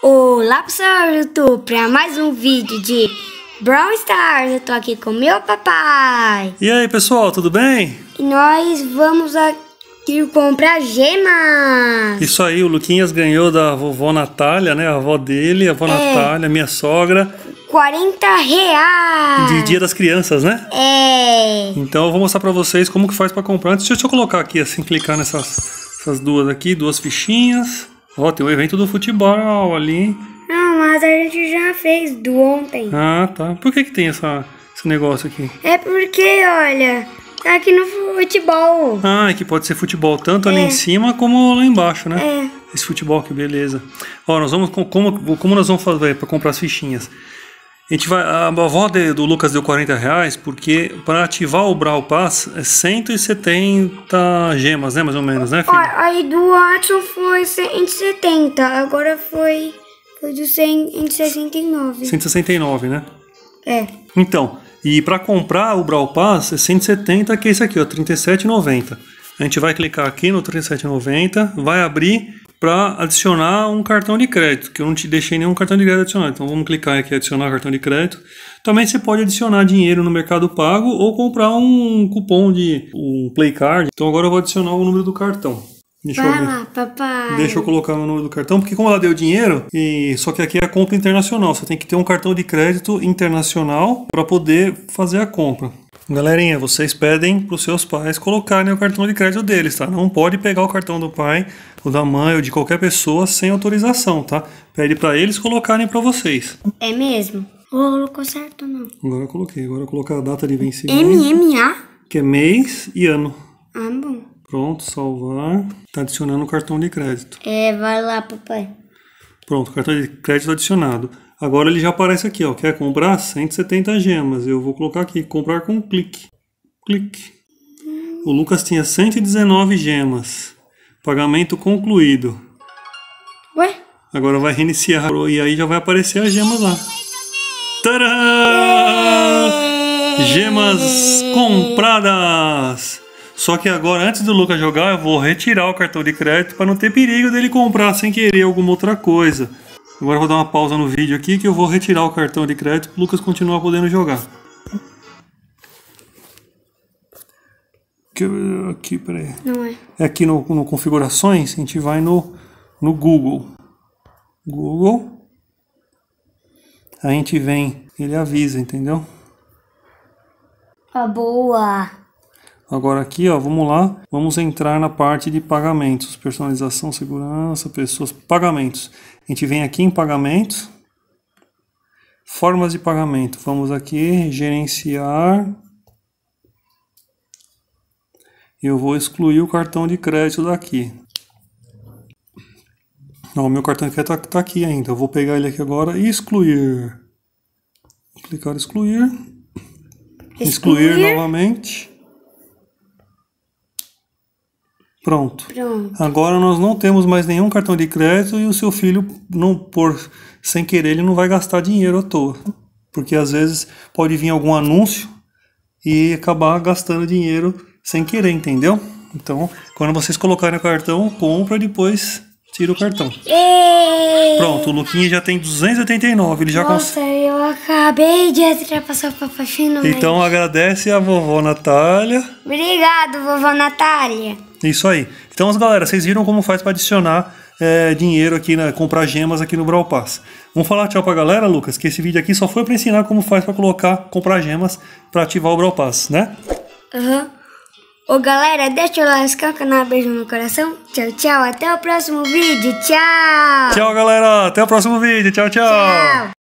Olá pessoal do YouTube, para mais um vídeo de Brown Stars, eu tô aqui com meu papai. E aí pessoal, tudo bem? E nós vamos aqui comprar gemas. Isso aí, o Luquinhas ganhou da vovó Natália, né, a avó dele, a avó é, Natália, minha sogra. 40 reais. De dia das crianças, né? É. Então eu vou mostrar pra vocês como que faz pra comprar. Deixa eu, deixa eu colocar aqui assim, clicar nessas essas duas aqui, duas fichinhas. Ó, oh, tem o um evento do futebol ali. Não, mas a gente já fez do ontem. Ah, tá. Por que que tem essa, esse negócio aqui? É porque, olha, tá aqui no futebol. Ah, é que pode ser futebol tanto é. ali em é. cima como lá embaixo, né? É. Esse futebol, que beleza. Ó, nós vamos, como, como nós vamos fazer para comprar as fichinhas? A, gente vai, a avó de, do Lucas deu 40 reais porque para ativar o Brawl Pass é 170 gemas, né? Mais ou menos, né, filho? Aí do Watson foi 170, agora foi, foi do 169. 169, né? É. Então, e para comprar o Brawl Pass é 170, que é esse aqui, ó, 37,90. A gente vai clicar aqui no 37,90, vai abrir para adicionar um cartão de crédito, que eu não te deixei nenhum cartão de crédito adicionado. Então vamos clicar aqui adicionar cartão de crédito. Também você pode adicionar dinheiro no Mercado Pago ou comprar um cupom de um Playcard. Então agora eu vou adicionar o número do cartão. Deixa Vai eu ver. lá, papai. Deixa eu colocar o número do cartão, porque como ela deu dinheiro, e só que aqui é a compra internacional, você tem que ter um cartão de crédito internacional para poder fazer a compra. Galerinha, vocês pedem para os seus pais colocarem o cartão de crédito deles, tá? Não pode pegar o cartão do pai, ou da mãe, ou de qualquer pessoa sem autorização, tá? Pede para eles colocarem para vocês. É mesmo? Ou colocou certo ou não? Agora eu coloquei. Agora eu colocar a data de vencimento. MMA? Que é mês e ano. Ah, bom. Pronto, salvar. Tá adicionando o cartão de crédito. É, vai lá, papai. Pronto, cartão de crédito adicionado. Agora ele já aparece aqui, ó. Quer comprar 170 gemas. Eu vou colocar aqui, comprar com um clique. Clique. O Lucas tinha 119 gemas. Pagamento concluído. Ué? Agora vai reiniciar e aí já vai aparecer as gemas lá. Tadã! É! Gemas compradas! Só que agora, antes do Lucas jogar, eu vou retirar o cartão de crédito para não ter perigo dele comprar sem querer alguma outra coisa. Agora eu vou dar uma pausa no vídeo aqui que eu vou retirar o cartão de crédito para o Lucas continuar podendo jogar. Aqui, peraí. Não é. É aqui no, no configurações, a gente vai no, no Google. Google. A gente vem, ele avisa, entendeu? A ah, boa. Agora aqui, ó, vamos lá, vamos entrar na parte de pagamentos, personalização, segurança, pessoas, pagamentos. A gente vem aqui em pagamentos, formas de pagamento. Vamos aqui, gerenciar. Eu vou excluir o cartão de crédito daqui. Não, o meu cartão de crédito está tá aqui ainda. Eu vou pegar ele aqui agora e excluir. Vou clicar excluir. Excluir, excluir novamente. Pronto. Pronto. Agora nós não temos mais nenhum cartão de crédito e o seu filho não por sem querer ele não vai gastar dinheiro à toa, porque às vezes pode vir algum anúncio e acabar gastando dinheiro sem querer, entendeu? Então, quando vocês colocarem o cartão, compra depois tira o cartão. Pronto, o Luquinha já tem 289, ele já Nossa, cons... eu acabei de ultrapassar o papai finalmente. Então agradece a vovó Natália. Obrigado, vovó Natália. É isso aí. Então, galera, vocês viram como faz para adicionar é, dinheiro aqui, né, comprar gemas aqui no Brawl Pass. Vamos falar tchau pra galera, Lucas, que esse vídeo aqui só foi para ensinar como faz para colocar, comprar gemas para ativar o Brawl Pass, né? Aham. Uhum. Ô galera, deixa o like, inscreve no canal, beijo no coração. Tchau, tchau, até o próximo vídeo, tchau! Tchau galera, até o próximo vídeo, tchau, tchau! tchau.